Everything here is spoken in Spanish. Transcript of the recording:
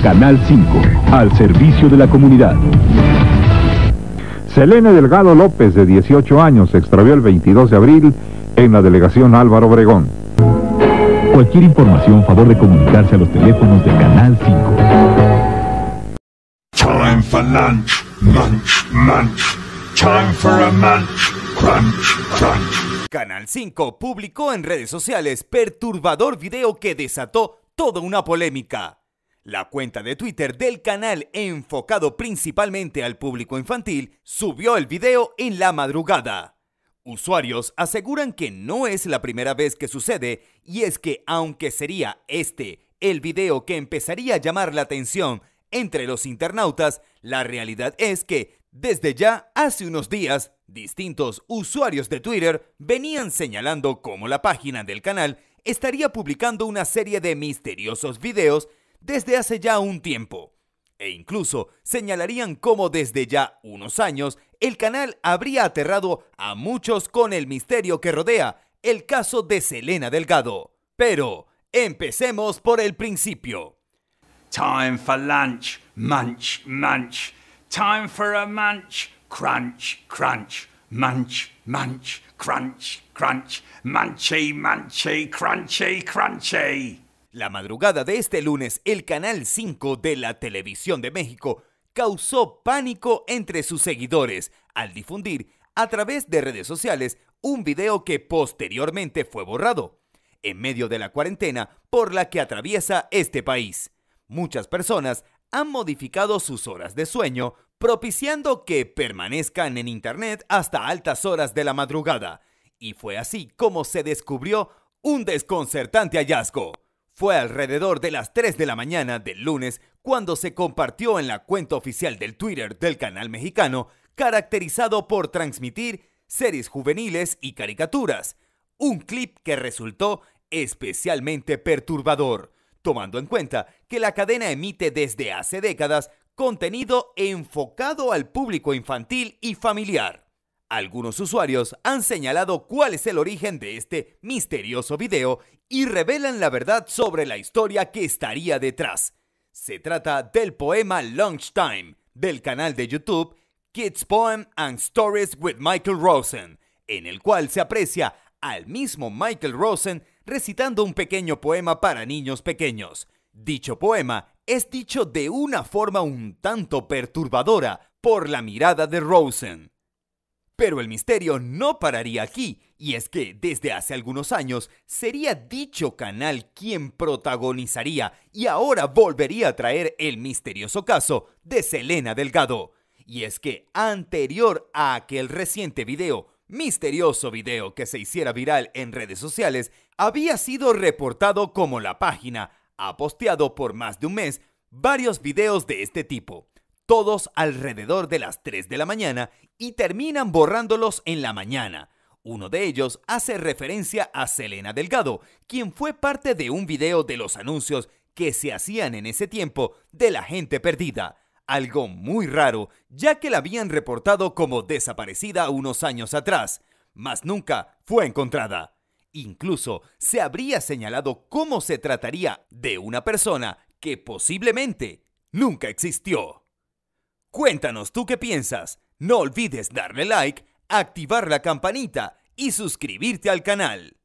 Canal 5, al servicio de la comunidad. Selena Delgado López, de 18 años, se extravió el 22 de abril en la delegación Álvaro Obregón. Cualquier información, favor de comunicarse a los teléfonos de Canal 5. Canal 5 publicó en redes sociales perturbador video que desató toda una polémica. La cuenta de Twitter del canal enfocado principalmente al público infantil subió el video en la madrugada. Usuarios aseguran que no es la primera vez que sucede y es que aunque sería este el video que empezaría a llamar la atención entre los internautas, la realidad es que desde ya hace unos días distintos usuarios de Twitter venían señalando cómo la página del canal estaría publicando una serie de misteriosos videos desde hace ya un tiempo. E incluso señalarían cómo desde ya unos años el canal habría aterrado a muchos con el misterio que rodea el caso de Selena Delgado. Pero empecemos por el principio. Time for lunch, munch, munch. Time for a munch, crunch, crunch. Munch, munch, crunch, crunch. Munchy, munchy, crunchy, crunchy. La madrugada de este lunes, el Canal 5 de la Televisión de México causó pánico entre sus seguidores al difundir a través de redes sociales un video que posteriormente fue borrado, en medio de la cuarentena por la que atraviesa este país. Muchas personas han modificado sus horas de sueño, propiciando que permanezcan en Internet hasta altas horas de la madrugada. Y fue así como se descubrió un desconcertante hallazgo. Fue alrededor de las 3 de la mañana del lunes cuando se compartió en la cuenta oficial del Twitter del canal mexicano, caracterizado por transmitir series juveniles y caricaturas, un clip que resultó especialmente perturbador, tomando en cuenta que la cadena emite desde hace décadas contenido enfocado al público infantil y familiar. Algunos usuarios han señalado cuál es el origen de este misterioso video y revelan la verdad sobre la historia que estaría detrás. Se trata del poema Lunchtime del canal de YouTube Kids Poem and Stories with Michael Rosen, en el cual se aprecia al mismo Michael Rosen recitando un pequeño poema para niños pequeños. Dicho poema es dicho de una forma un tanto perturbadora por la mirada de Rosen pero el misterio no pararía aquí, y es que desde hace algunos años sería dicho canal quien protagonizaría y ahora volvería a traer el misterioso caso de Selena Delgado. Y es que anterior a aquel reciente video, misterioso video que se hiciera viral en redes sociales, había sido reportado como la página, ha posteado por más de un mes varios videos de este tipo todos alrededor de las 3 de la mañana y terminan borrándolos en la mañana. Uno de ellos hace referencia a Selena Delgado, quien fue parte de un video de los anuncios que se hacían en ese tiempo de la gente perdida, algo muy raro, ya que la habían reportado como desaparecida unos años atrás, mas nunca fue encontrada. Incluso se habría señalado cómo se trataría de una persona que posiblemente nunca existió. Cuéntanos tú qué piensas. No olvides darle like, activar la campanita y suscribirte al canal.